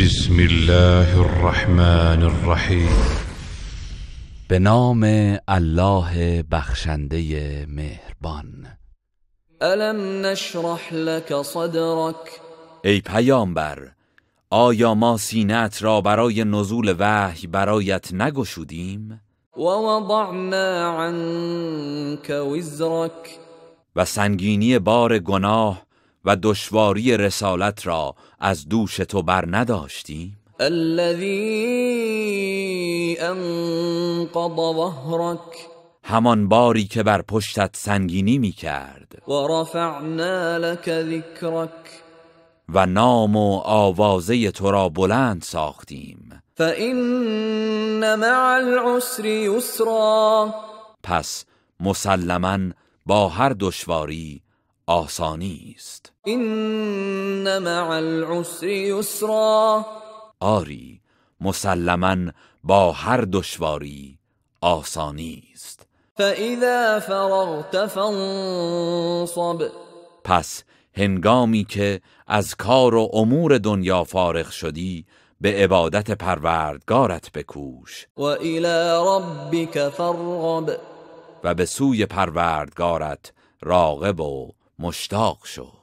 بسم الله الرحمن الرحیم به نام الله بخشنده مهربان الم نشرح لك صدرك ای پیامبر آیا ما سینت را برای نزول وحی برایت نگشودیم؟ و وضعنا عنک وزرک و سنگینی بار گناه و دشواری رسالت را از دوش تو بر نداشتیم الذی انقض همان باری که بر پشتت سنگینی می و لك و نام و آوازه تو را بلند ساختیم فإن مع العسر یسرا پس مسلما با هر دشواری آسانی است این مع العسر یسرا آری مسلما با هر دشواری آسانی است فاذا فرغت فانصب پس هنگامی که از کار و امور دنیا فارغ شدی به عبادت پروردگارت بکوش و الی ربک فرغب و به سوی پروردگارت راغب و مشتاق شو